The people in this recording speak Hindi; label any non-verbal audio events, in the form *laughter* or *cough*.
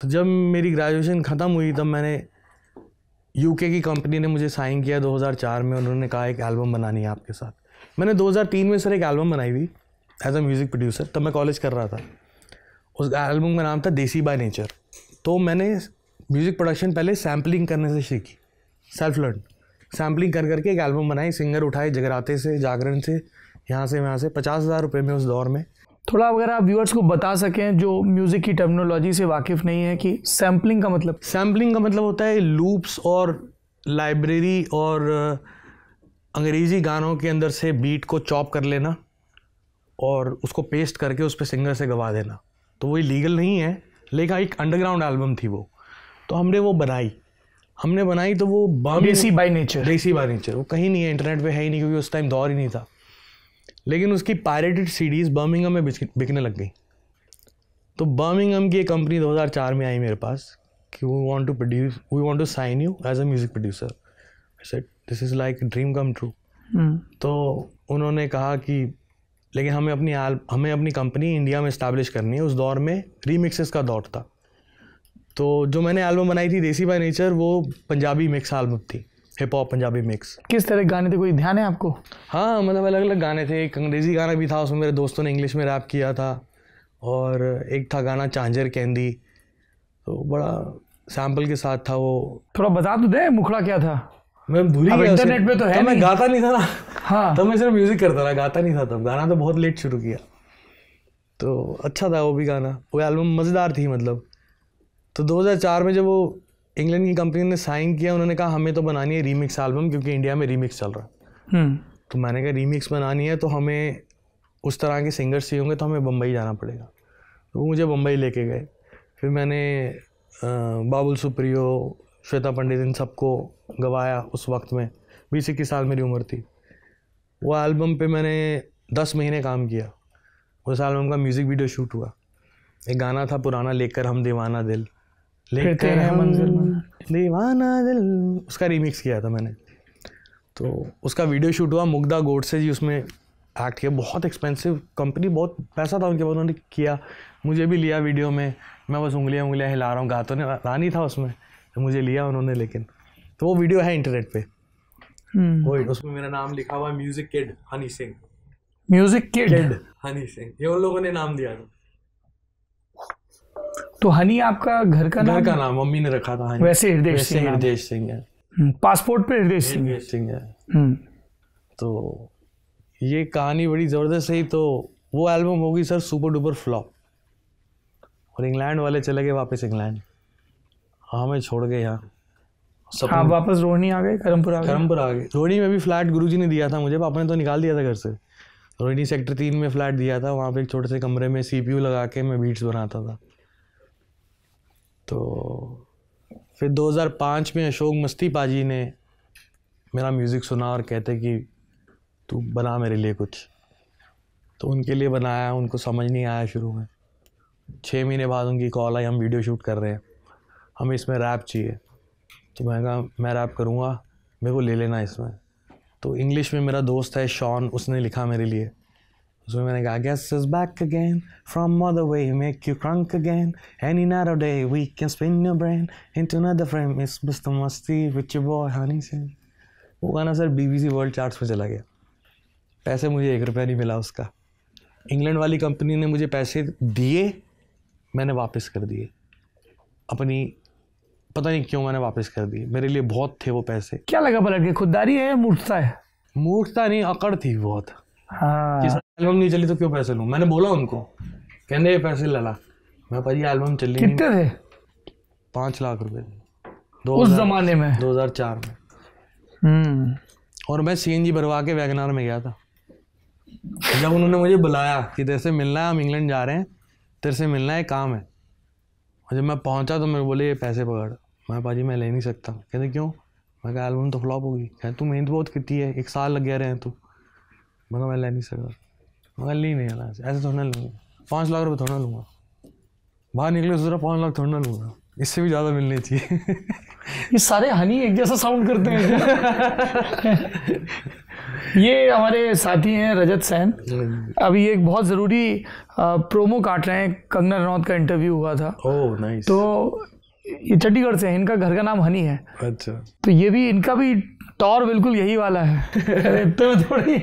तो जब मेरी ग्रेजुएशन ख़त्म हुई तब मैंने यूके की कंपनी ने मुझे साइन किया 2004 में उन्होंने कहा एक एल्बम बनानी है आपके साथ मैंने 2003 में सर एक एल्बम बनाई हुई एज अ म्यूज़िक प्रोड्यूसर तब मैं कॉलेज कर रहा था उस एल्बम का नाम था देसी बाय नेचर तो मैंने म्यूज़िक प्रोडक्शन पहले सैम्पलिंग करने से सीखी सेल्फ लर्न सैम्पलिंग कर करके एक एल्बम बनाई सिंगर उठाए जगराते से जागरण से यहाँ से वहाँ से पचास हज़ार रुपये में उस दौर में थोड़ा अगर आप व्यूअर्स को बता सकें जो म्यूज़िक की टर्मिनोलॉजी से वाकिफ़ नहीं है कि सैम्पलिंग का मतलब सैम्पलिंग का मतलब होता है लूप्स और लाइब्रेरी और अंग्रेज़ी गानों के अंदर से बीट को चॉप कर लेना और उसको पेस्ट करके उस पर सिंगर से गवा देना तो वो लीगल नहीं है लेकिन हाँ, एक अंडरग्राउंड एल्बम थी वो तो हमने वो बनाई हमने बनाई तो वो desi by nature desi by nature वो कहीं नहीं है इंटरनेट पे है ही नहीं क्योंकि उस टाइम दौर ही नहीं था लेकिन उसकी पायरेटेड सीडीज़ बर्मिंगम में बिकने लग गई तो बर्मिंगम की एक कंपनी 2004 में आई मेरे पास कि we want to produce we want to sign you as a music producer this is like dream come true तो उन्होंने कहा कि लेकिन हमें अपनी हमें अपनी कंपनी इंडिया में इस्टेब्लिश करनी है उस दौर में रीमिक्सेस का दौर था तो जो मैंने एल्बम बनाई थी देसी बाय नेचर वो पंजाबी मिक्स एल्बम थी हिप हॉप पंजाबी मिक्स किस तरह के गाने थे कोई ध्यान है आपको हाँ मतलब अलग अलग गाने थे एक अंग्रेज़ी गाना भी था उसमें मेरे दोस्तों ने इंग्लिश में रैप किया था और एक था गाना चांजर कैंदी तो बड़ा सैम्पल के साथ था वो थोड़ा बता तो दे मुखड़ा क्या था मैं भूल ही इंटरनेट पे तो है तो मैं गाता नहीं था ना हाँ तो मैं सिर्फ म्यूज़िक करता था गाता नहीं था तब गाना तो बहुत लेट शुरू किया तो अच्छा था वो भी गाना वो एल्बम मज़ेदार थी मतलब तो 2004 में जब वो इंग्लैंड की कंपनी ने साइन किया उन्होंने कहा हमें तो बनानी है रीमिक्स एल्बम क्योंकि इंडिया में रीमिक्स चल रहा है हम्म। तो मैंने कहा रीमिक्स बनानी है तो हमें उस तरह के सिंगर्स चाहिए होंगे तो हमें बम्बई जाना पड़ेगा तो वो मुझे बम्बई लेके गए फिर मैंने बाबुल सुप्रियो श्वेता पंडित इन सबको गवाया उस वक्त में बीस इक्कीस साल मेरी उम्र थी वो एल्बम पे मैंने दस महीने काम किया उस एल्बम का म्यूज़िक वीडियो शूट हुआ एक गाना था पुराना लेकर हम दीवाना दिल लेते हैं मंजिल दीवाना दिल उसका रीमिक्स किया था मैंने तो उसका वीडियो शूट हुआ मुग्धा गोडसे जी उसमें एक्ट किया बहुत एक्सपेंसिव कंपनी बहुत पैसा था उनके पास उन्होंने किया मुझे भी लिया वीडियो में मैं बस उंगलियां उंगलियां हिला रहा हूँ गा तो नहीं था उसमें तो मुझे लिया उन्होंने लेकिन तो वो वीडियो है इंटरनेट पे हम्म। वो उसमें मेरा नाम लिखा हुआ music kid Honey Singh music kid Honey Singh ये उन लोगों ने नाम दिया था तो हनी आपका घर का नाम घर का नाम मम्मी ने रखा था वैसे हम्म, हृदय सिंह हृदय सिंह है पासपोर्ट पे हृदय सिंह सिंह है तो ये कहानी बड़ी ज़बरदस्त है तो वो एल्बम होगी सर सुपर डुपर फ्लॉप और इंग्लैंड वाले चले गए वापस इंग्लैंड हमें छोड़ गए यहाँ सब हाँ वापस रोहनी आ गए करमपुर आ गए करमपुर आ गए रोहनी में भी फ्लैट गुरुजी ने दिया था मुझे पापा ने तो निकाल दिया था घर से रोहिणी सेक्टर तीन में फ्लैट दिया था वहाँ पे एक छोटे से कमरे में सीपीयू लगा के मैं बीट्स बनाता था तो फिर 2005 में अशोक मस्ती पाजी ने मेरा म्यूज़िक सुना और कहते कि तू बना मेरे लिए कुछ तो उनके लिए बनाया उनको समझ नहीं आया शुरू में छः महीने बाद उनकी कॉल आई हम वीडियो शूट कर रहे हैं हमें इसमें रैप चाहिए तो मैं कहा मैं रैप करूँगा मेरे को ले लेना इसमें तो इंग्लिश में मेरा दोस्त है शॉन उसने लिखा मेरे लिए So when I got guess is back again from other way, make you crunk again. Any night of day, we can spin your brain into another frame. It's Mr. Musty with your boy Honey Singh. वो गाना सर BBC World Charts में चला गया पैसे मुझे एक रुपया नहीं मिला उसका इंग्लैंड वाली कंपनी ने मुझे पैसे दिए मैंने वापस कर दिए अपनी पता नहीं क्यों मैंने वापस कर दिए मेरे लिए बहुत थे वो पैसे क्या लगा पलट के खुददारी है मूर्खता है मूर्खता नहीं अकड़ थी बहुत हाँ एल्बम नहीं चली तो क्यों पैसे लू मैंने बोला उनको कहने ये पैसे लला मैं भाई एल्बम चली कितने थे पांच लाख रुपए दो उस जमाने में 2004 में हम्म। और मैं सीएनजी भरवा के वैगनार में गया था जब उन्होंने मुझे बुलाया कि तेरे से मिलना है हम इंग्लैंड जा रहे हैं तेरे से मिलना है काम है और जब मैं पहुंचा तो मेरे बोले ये पैसे पकड़ मैं पाजी मैं ले नहीं सकता कहते क्यों मैं कहा एल्बम तो फ्लॉप होगी कह तू मेहनत बहुत कितनी है एक साल लग गया रहे हैं तू मतलब मैं ले नहीं सकता मैं ले नहीं अला ऐसे थोड़ा ना लूँगा पाँच लाख रुपये थोड़ा लूँगा बाहर निकले सोचा तो पाँच लाख थोड़ा ना लूँगा इससे भी ज़्यादा मिलनी चाहिए ये सारे हनी एक जैसा साउंड करते हैं ये हमारे साथी हैं रजत सैन अभी एक बहुत ज़रूरी प्रोमो काट रहे हैं कंगना रनौत का इंटरव्यू हुआ था ओह नाइस तो ये चंडीगढ़ से है इनका घर का नाम हनी है अच्छा तो ये भी इनका भी टॉर बिल्कुल यही वाला है *laughs* तो थोड़ी